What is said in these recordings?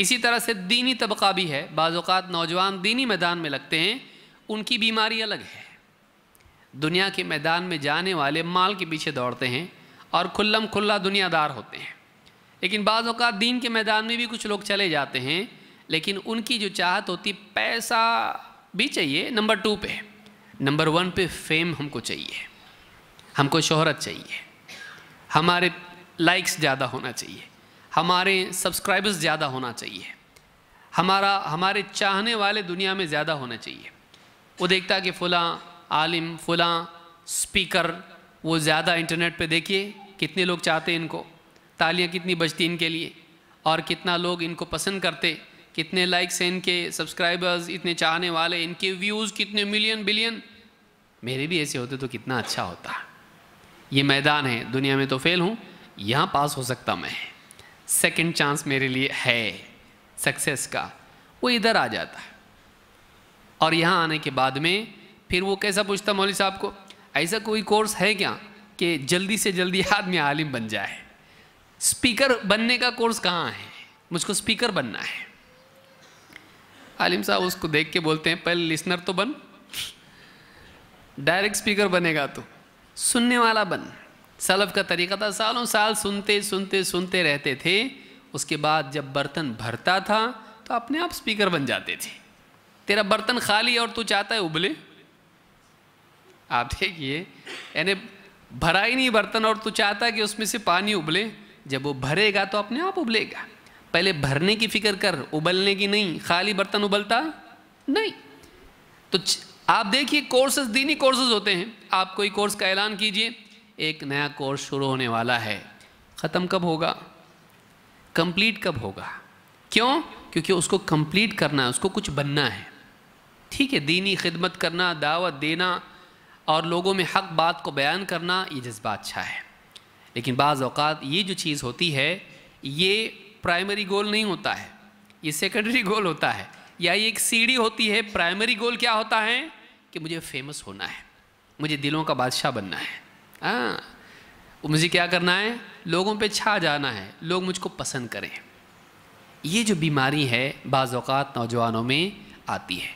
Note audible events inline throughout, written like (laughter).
इसी तरह से दीनी तबका भी है बाज़ात नौजवान दीनी मैदान में लगते हैं उनकी बीमारी अलग है दुनिया के मैदान में जाने वाले माल के पीछे दौड़ते हैं और खुल्लम खुल्ला दुनियादार होते हैं लेकिन बाज़ात दीन के मैदान में भी कुछ लोग चले जाते हैं लेकिन उनकी जो चाहत होती पैसा भी चाहिए नंबर टू पे नंबर वन पे फेम हमको चाहिए हमको शोहरत चाहिए हमारे लाइक्स ज़्यादा होना चाहिए हमारे सब्सक्राइबर्स ज़्यादा होना चाहिए हमारा हमारे चाहने वाले दुनिया में ज़्यादा होना चाहिए वो देखता कि फ़लाँ आलिम फ़लाँ स्पीकर वो ज़्यादा इंटरनेट पे देखिए कितने लोग चाहते हैं इनको तालियां कितनी बजती इनके लिए और कितना लोग इनको पसंद करते कितने लाइक्स हैं इनके सब्सक्राइबर्स इतने चाहने वाले इनके व्यूज़ कितने मिलियन बिलियन मेरे भी ऐसे होते तो कितना अच्छा होता ये मैदान है दुनिया में तो फेल हूँ यहाँ पास हो सकता मैं सेकंड चांस मेरे लिए है सक्सेस का वो इधर आ जाता है और यहाँ आने के बाद में फिर वो कैसा पूछता मौली साहब को ऐसा कोई कोर्स है क्या कि जल्दी से जल्दी (laughs) आदमी आलिम बन जाए स्पीकर बनने का कोर्स कहाँ है मुझको स्पीकर बनना है आलिम साहब उसको देख के बोलते हैं पहले लिसनर तो बन डायरेक्ट (laughs) स्पीकर बनेगा तो सुनने वाला बन सलफ का तरीका था सालों साल सुनते सुनते सुनते रहते थे उसके बाद जब बर्तन भरता था तो अपने आप स्पीकर बन जाते थे तेरा बर्तन खाली और तू चाहता है उबले आप देखिए यानी भरा ही नहीं बर्तन और तू चाहता कि उसमें से पानी उबले जब वो भरेगा तो अपने आप उबलेगा पहले भरने की फिक्र कर उबलने की नहीं खाली बर्तन उबलता नहीं तो आप देखिए कोर्सेज दीनी कोर्सेज होते हैं आप कोई कोर्स का ऐलान कीजिए एक नया कोर्स शुरू होने वाला है ख़त्म कब होगा कंप्लीट कब होगा क्यों क्योंकि उसको कंप्लीट करना है उसको कुछ बनना है ठीक है दीनी खिदमत करना दावत देना और लोगों में हक बात को बयान करना ये जज्बा अच्छा है लेकिन बाज़ ये जो चीज़ होती है ये प्राइमरी गोल नहीं होता है ये सेकेंडरी गोल होता है या ये एक सीढ़ी होती है प्राइमरी गोल क्या होता है कि मुझे फेमस होना है मुझे दिलों का बादशाह बनना है हाँ वो मुझे क्या करना है लोगों पे छा जाना है लोग मुझको पसंद करें ये जो बीमारी है बाज़ात नौजवानों में आती है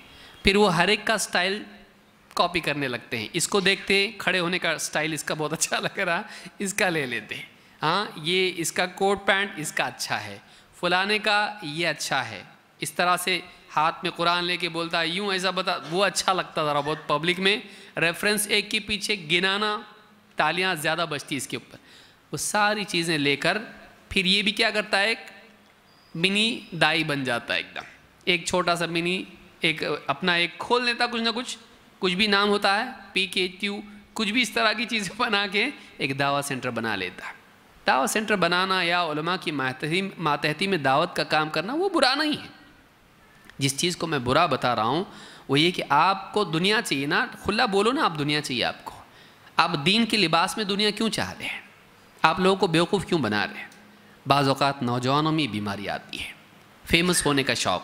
फिर वो हर एक का स्टाइल कॉपी करने लगते हैं इसको देखते खड़े होने का स्टाइल इसका बहुत अच्छा लग रहा इसका ले लेते हैं हाँ ये इसका कोट पैंट इसका अच्छा है फलाने का ये अच्छा है इस तरह से हाथ में कुरान लेके बोलता है यूँ ऐसा बता वो अच्छा लगता ज़रा बहुत पब्लिक में रेफरेंस एक के पीछे गिनाना तालियां ज़्यादा बजती इसके ऊपर वो सारी चीज़ें लेकर फिर ये भी क्या करता है एक मिनी दाई बन जाता है एकदम एक छोटा सा मिनी एक अपना एक खोल लेता कुछ ना कुछ कुछ भी नाम होता है पी के क्यू कुछ भी इस तरह की चीज़ें (laughs) बना के एक दावा सेंटर बना लेता है दावा सेंटर बनाना या उलमा की मातहती मातहती में दावत का काम करना वो बुरा नहीं है जिस चीज़ को मैं बुरा बता रहा हूँ वो ये कि आपको दुनिया चाहिए ना खुला बोलो ना आप दुनिया चाहिए आपको आप दीन के लिबास में दुनिया क्यों चाह रहे हैं आप लोगों को बेवकूफ़ क्यों बना रहे हैं बाज़ात नौजवानों में बीमारी आती है फेमस होने का शौक़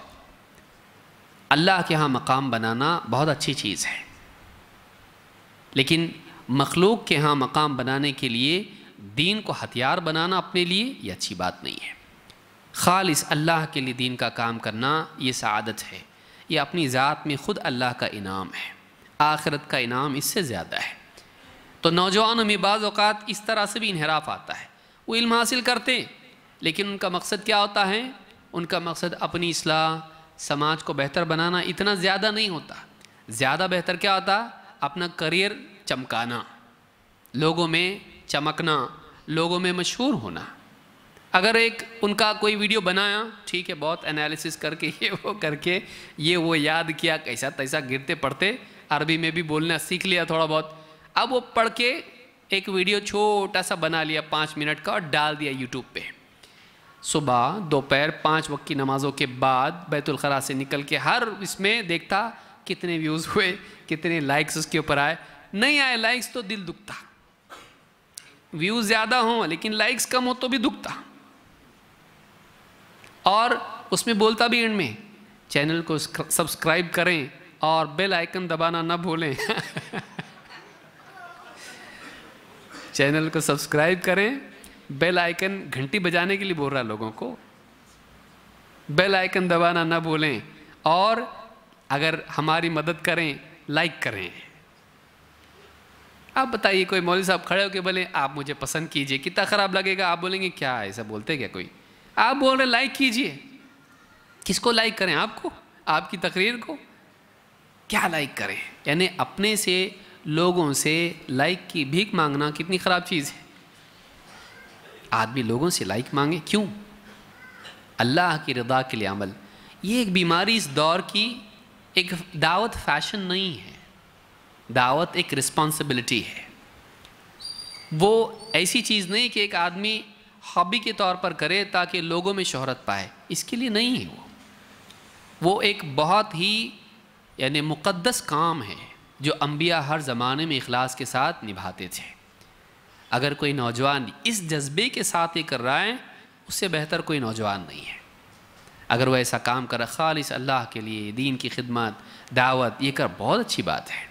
अल्लाह के यहाँ मकाम बनाना बहुत अच्छी चीज़ है लेकिन मखलूक के यहाँ मकाम बनाने के लिए दीन को हथियार बनाना अपने लिए ये अच्छी बात नहीं है खालिस अल्लाह के लिए दीन का काम करना ये सदत है ये अपनी ज़ात में ख़ुद अल्लाह का इनाम है आखरत का इनाम इससे ज़्यादा है तो नौजवानों में बाज़ात इस तरह से भी इनहराफ आता है वो इल्म हासिल करते हैं लेकिन उनका मकसद क्या होता है उनका मकसद अपनी असलाह समाज को बेहतर बनाना इतना ज़्यादा नहीं होता ज़्यादा बेहतर क्या होता अपना करियर चमकाना लोगों में चमकना लोगों में मशहूर होना अगर एक उनका कोई वीडियो बनाया ठीक है बहुत एनालिसिस करके ये वो करके ये वो याद किया कैसा तैसा गिरते पड़ते अरबी में भी बोलना सीख लिया थोड़ा बहुत अब वो पढ़ के एक वीडियो छोटा सा बना लिया पाँच मिनट का और डाल दिया यूट्यूब पे सुबह दोपहर पाँच वक्त की नमाज़ों के बाद बैतुलखरा से निकल के हर इसमें देखता कितने व्यूज़ हुए कितने लाइक्स उसके ऊपर आए नहीं आए लाइक्स तो दिल दुखता व्यूज़ ज़्यादा हों लेकिन लाइक्स कम हो तो भी दुखता और उसमें बोलता भी एंड में चैनल को सब्सक्राइब करें और बेल आइकन दबाना ना भूलें (laughs) चैनल को सब्सक्राइब करें बेल आइकन घंटी बजाने के लिए बोल रहा लोगों को बेल आइकन दबाना ना बोलें और अगर हमारी मदद करें लाइक करें आप बताइए कोई मौलवी साहब खड़े होकर बोले आप मुझे पसंद कीजिए कितना ख़राब लगेगा आप बोलेंगे क्या ऐसा बोलते क्या कोई आप बोल रहे लाइक कीजिए किसको लाइक करें आपको आपकी तकरीर को क्या लाइक करें यानी अपने से लोगों से लाइक की भीख मांगना कितनी ख़राब चीज़ है आदमी लोगों से लाइक मांगे क्यों अल्लाह की रदा के लिए अमल ये एक बीमारी इस दौर की एक दावत फैशन नहीं है दावत एक रिस्पॉन्सिबिलिटी है वो ऐसी चीज़ नहीं कि एक आदमी हॉबी के तौर पर करे ताकि लोगों में शोहरत पाए इसके लिए नहीं है वो वो एक बहुत ही यानी मुकद्दस काम है जो अम्बिया हर ज़माने में अखलास के साथ निभाते थे अगर कोई नौजवान इस जज्बे के साथ ये कर रहा है उससे बेहतर कोई नौजवान नहीं है अगर वह ऐसा काम कर खालिश अल्लाह के लिए दीन की खिदमत दावत ये कर बहुत अच्छी बात है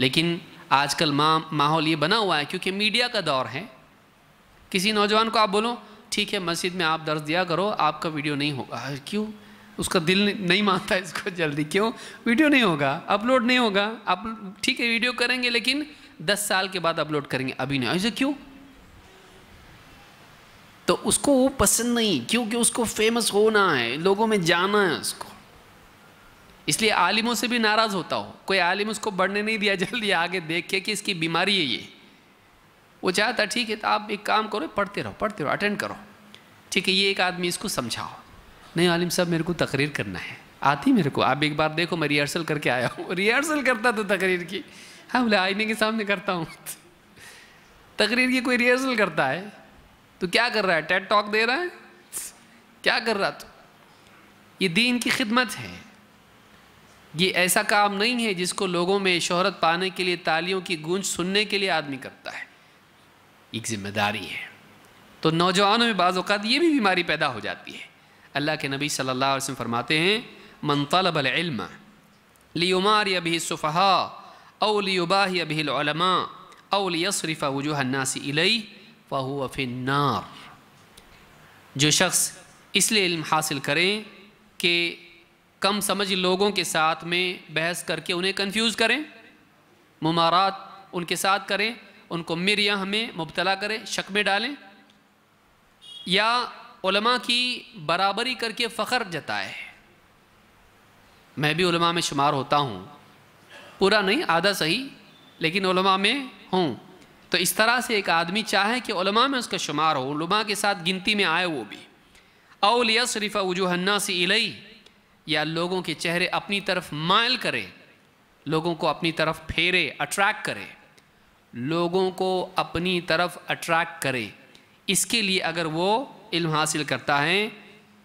लेकिन आजकल मा माहौल ये बना हुआ है क्योंकि मीडिया का दौर है किसी नौजवान को आप बोलो ठीक है मस्जिद में आप दर्ज दिया करो आपका वीडियो नहीं होगा क्यों उसका दिल नहीं मानता इसको जल्दी क्यों वीडियो नहीं होगा अपलोड नहीं होगा आप ठीक है वीडियो करेंगे लेकिन दस साल के बाद अपलोड करेंगे अभी नहीं ऐसे क्यों तो उसको वो पसंद नहीं क्योंकि उसको फेमस होना है लोगों में जाना है उसको इसलिए आलिमों से भी नाराज़ होता हो कोई आलिम उसको बढ़ने नहीं दिया जल्दी आगे देख के कि इसकी बीमारी है ये वो चाहता ठीक है तो आप एक काम करो पढ़ते रहो पढ़ते रहो अटेंड करो ठीक है ये एक आदमी इसको समझाओ नहीं आलिम साहब मेरे को तकरीर करना है आती मेरे को आप एक बार देखो मैं रिहर्सल करके आया हूँ (laughs) रिहर्सल करता था तो तकरीर की हाँ बोले आईने के सामने करता हूँ (laughs) तकरीर की कोई रिहर्सल करता है तो क्या कर रहा है टेट टॉक दे रहा है (tsk) क्या कर रहा तू ये दीन की खिदमत है ये ऐसा काम नहीं है जिसको लोगों में शोहरत पाने के लिए तालियों की गूंज सुनने के लिए आदमी करता है एक जिम्मेदारी है तो नौजवानों में बाज़ात ये भी बीमारी पैदा हो जाती है अल्लाह के नबी सल्लल्लाहु अलैहि वसल्लम फरमाते हैं मन तलबलम लियुमार अभी सुफ़हा अलियुबाह अभिलमा अलियसरफ़ा वजूहन्नासी इलई फ़ाहू जो शख्स इसलिए इल्म हासिल करें कि कम समझ लोगों के साथ में बहस करके उन्हें कन्फ्यूज़ करें मुमारात उनके साथ करें उनको मिरिया हमें मुबतला करें शक में डालें या उलमा की बराबरी करके फ़ख्र जताए मैं भी उलमा में शुमार होता हूँ पूरा नहीं आधा सही लेकिन उलमा में हूँ तो इस तरह से एक आदमी चाहे कि उलमा में उसका शुमार हो उलमा के साथ गिनती में आए वो भी अलिया शरीफा वजूहन्ना से इलई या लोगों के चेहरे अपनी तरफ मायल करे लोगों को अपनी तरफ फेरे अट्रैक्ट करे लोगों को अपनी तरफ अट्रैक्ट करे इसके लिए अगर वो इल्म हासिल करता है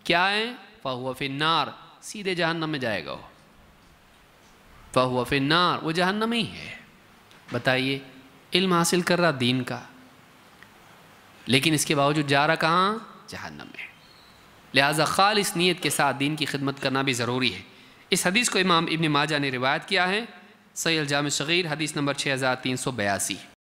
क्या है फ़हुआ फ़िन्नार सीधे जहन्नम में जाएगा वो फ़हुआ फ़िन्नार वो जहन्नम ही है बताइए इल्म हासिल कर रहा दीन का लेकिन इसके बावजूद जा रहा कहाँ जहन्नम में लिहाजा खालिस नीयत के साथ दीन की खिदमत करना भी ज़रूरी है इस हदीस को इमाम इबन माजा ने रिवायत किया है सैल जाम शगीर हदीस नंबर छः हज़ार तीन सौ बयासी